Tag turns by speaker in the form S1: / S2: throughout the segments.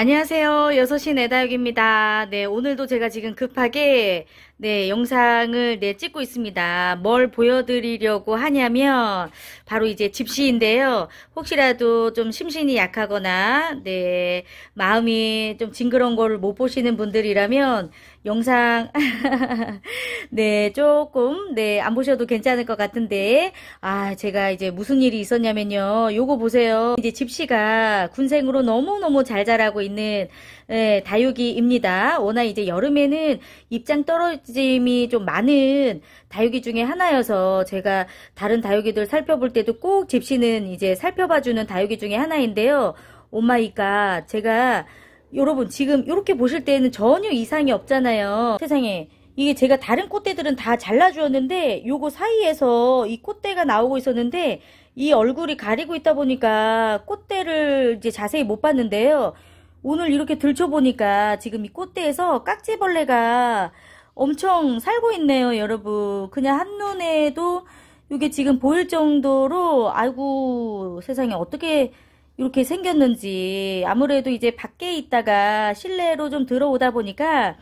S1: 안녕하세요. 6시 내다육입니다. 네, 오늘도 제가 지금 급하게 네, 영상을 네, 찍고 있습니다. 뭘 보여드리려고 하냐면 바로 이제 집시인데요. 혹시라도 좀 심신이 약하거나 네, 마음이 좀 징그러운 걸 못 보시는 분들이라면 영상 네, 조금 네, 안 보셔도 괜찮을 것 같은데 아, 제가 이제 무슨 일이 있었냐면요. 요거 보세요. 이제 집시가 군생으로 너무너무 잘 자라고 있는 네, 다육이입니다. 워낙 이제 여름에는 입장 떨어지 다육찜이 좀 많은 다육이 중에 하나여서 제가 다른 다육이들 살펴볼 때도 꼭 잽시는 이제 살펴봐주는 다육이 중에 하나인데요. 오마이갓 제가 여러분 지금 이렇게 보실 때는 전혀 이상이 없잖아요. 세상에 이게 제가 다른 꽃대들은 다 잘라주었는데 요거 사이에서 이 꽃대가 나오고 있었는데 이 얼굴이 가리고 있다 보니까 꽃대를 이제 자세히 못 봤는데요. 오늘 이렇게 들춰보니까 지금 이 꽃대에서 깍지벌레가 엄청 살고 있네요 여러분 그냥 한눈에도 이게 지금 보일 정도로 아이고 세상에 어떻게 이렇게 생겼는지 아무래도 이제 밖에 있다가 실내로 좀 들어오다 보니까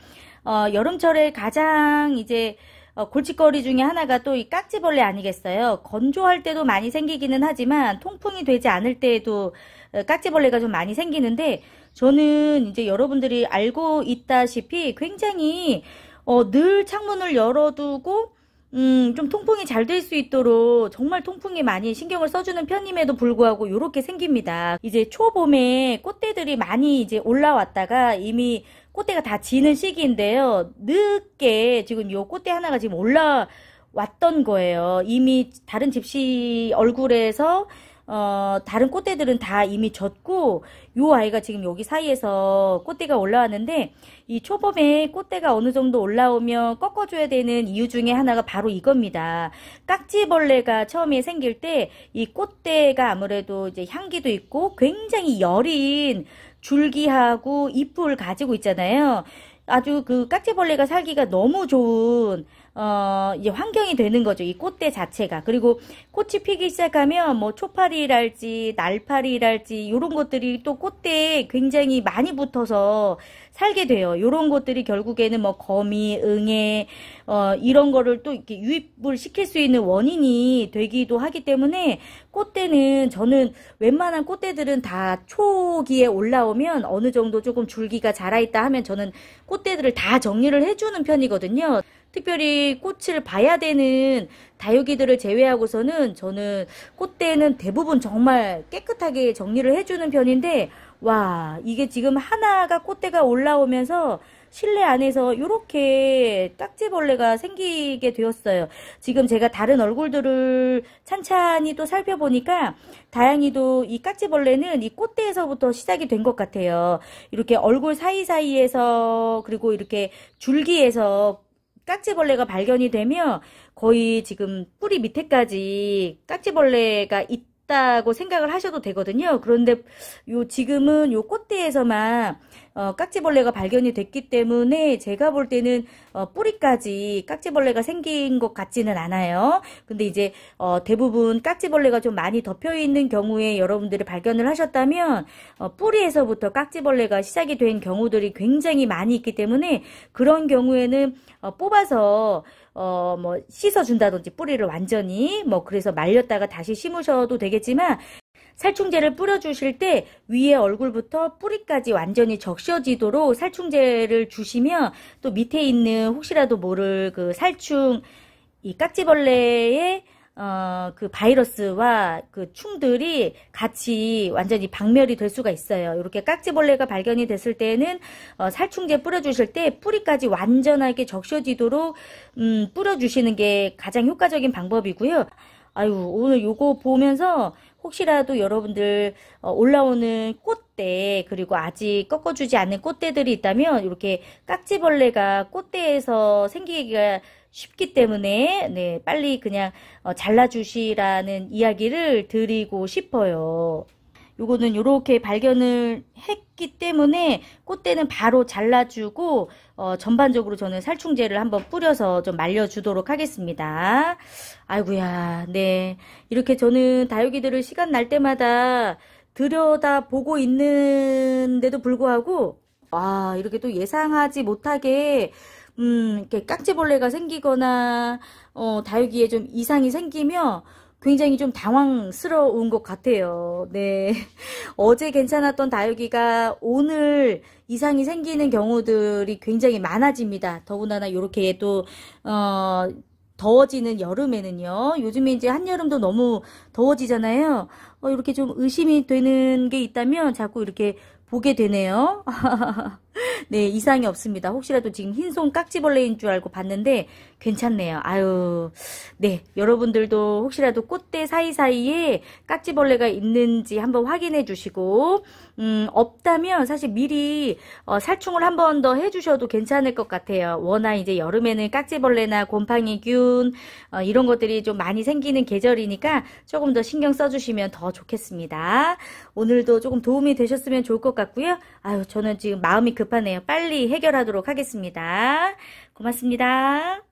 S1: 어, 여름철에 가장 이제 어, 골칫거리 중에 하나가 또 이 깍지벌레 아니겠어요. 건조할 때도 많이 생기기는 하지만 통풍이 되지 않을 때에도 어, 깍지벌레가 좀 많이 생기는데 저는 이제 여러분들이 알고 있다시피 굉장히 어, 늘 창문을 열어두고 음, 좀 통풍이 잘 될 수 있도록 정말 통풍이 많이 신경을 써주는 편임에도 불구하고 이렇게 생깁니다. 이제 초봄에 꽃대들이 많이 이제 올라왔다가 이미 꽃대가 다 지는 시기인데요. 늦게 지금 이 꽃대 하나가 지금 올라왔던 거예요. 이미 다른 집시 얼굴에서 어, 다른 꽃대들은 다 이미 젖고요 아이가 지금 여기 사이에서 꽃대가 올라왔는데 이초범에 꽃대가 어느 정도 올라오면 꺾어줘야 되는 이유 중에 하나가 바로 이겁니다. 깍지벌레가 처음에 생길 때 이 꽃대가 아무래도 이제 향기도 있고 굉장히 여린 줄기하고 잎을 가지고 있잖아요. 아주 그 깍지벌레가 살기가 너무 좋은 어, 이제 환경이 되는 거죠. 이 꽃대 자체가. 그리고 꽃이 피기 시작하면 뭐 초파리랄지 날파리랄지 요런 것들이 또 꽃대에 굉장히 많이 붙어서 살게 돼요. 요런 것들이 결국에는 뭐 거미, 응애 어, 이런 거를 또 이렇게 유입을 시킬 수 있는 원인이 되기도 하기 때문에 꽃대는 저는 웬만한 꽃대들은 다 초기에 올라오면 어느 정도 조금 줄기가 자라 있다 하면 저는 꽃대들을 다 정리를 해주는 편이거든요. 특별히 꽃을 봐야 되는 다육이들을 제외하고서는 저는 꽃대는 대부분 정말 깨끗하게 정리를 해주는 편인데 와 이게 지금 하나가 꽃대가 올라오면서 실내 안에서 이렇게 딱지벌레가 생기게 되었어요. 지금 제가 다른 얼굴들을 찬찬히 또 살펴보니까 다행히도 이 깍지벌레는 이 꽃대에서부터 시작이 된 것 같아요. 이렇게 얼굴 사이사이에서 그리고 이렇게 줄기에서 깍지벌레가 발견이 되면 거의 지금 뿌리 밑에까지 깍지벌레가 있 있다고 생각을 하셔도 되거든요. 그런데 요 지금은 요 꽃대에서만 어, 깍지벌레가 발견이 됐기 때문에 제가 볼 때는 어, 뿌리까지 깍지벌레가 생긴 것 같지는 않아요. 근데 이제 어, 대부분 깍지벌레가 좀 많이 덮여 있는 경우에 여러분들이 발견을 하셨다면 어, 뿌리에서부터 깍지벌레가 시작이 된 경우들이 굉장히 많이 있기 때문에 그런 경우에는 어, 뽑아서 어, 뭐 씻어준다든지 뿌리를 완전히 뭐 그래서 말렸다가 다시 심으셔도 되겠 되겠지만 살충제를 뿌려주실 때 위에 얼굴부터 뿌리까지 완전히 적셔지도록 살충제를 주시면 또 밑에 있는 혹시라도 모를 그 살충 이 깍지벌레의 어, 그 바이러스와 그 충들이 같이 완전히 박멸이 될 수가 있어요. 이렇게 깍지벌레가 발견이 됐을 때는 어, 살충제 뿌려주실 때 뿌리까지 완전하게 적셔지도록 음, 뿌려주시는 게 가장 효과적인 방법이고요. 아유 오늘 요거 보면서 혹시라도 여러분들 어, 올라오는 꽃대 그리고 아직 꺾어주지 않은 꽃대들이 있다면 이렇게 깍지벌레가 꽃대에서 생기기가 쉽기 때문에 네 빨리 그냥 어, 잘라주시라는 이야기를 드리고 싶어요. 요거는 요렇게 발견을 했기 때문에 꽃대는 바로 잘라주고 어, 전반적으로 저는 살충제를 한번 뿌려서 좀 말려주도록 하겠습니다. 아이구야 네. 이렇게 저는 다육이들을 시간 날 때마다 들여다보고 있는데도 불구하고 아 이렇게 또 예상하지 못하게 음, 이렇게 깍지벌레가 생기거나 어, 다육이에 좀 이상이 생기면 굉장히 좀 당황스러운 것 같아요. 네. 어제 괜찮았던 다육이가 오늘 이상이 생기는 경우들이 굉장히 많아집니다. 더군다나 이렇게 또, 어, 더워지는 여름에는요. 요즘에 이제 한여름도 너무 더워지잖아요. 어, 이렇게 좀 의심이 되는 게 있다면 자꾸 이렇게 보게 되네요. 네, 이상이 없습니다. 혹시라도 지금 흰손 깍지벌레인 줄 알고 봤는데 괜찮네요. 아유, 네, 여러분들도 혹시라도 꽃대 사이사이에 깍지벌레가 있는지 한번 확인해 주시고 음, 없다면 사실 미리 어, 살충을 한번더 해주셔도 괜찮을 것 같아요. 워낙 이제 여름에는 깍지벌레나 곰팡이균 어, 이런 것들이 좀 많이 생기는 계절이니까 조금 더 신경 써주시면 더 좋겠습니다. 오늘도 조금 도움이 되셨으면 좋을 것 같고요. 아유, 저는 지금 마음이 급 급하네요. 빨리 해결하도록 하겠습니다. 고맙습니다.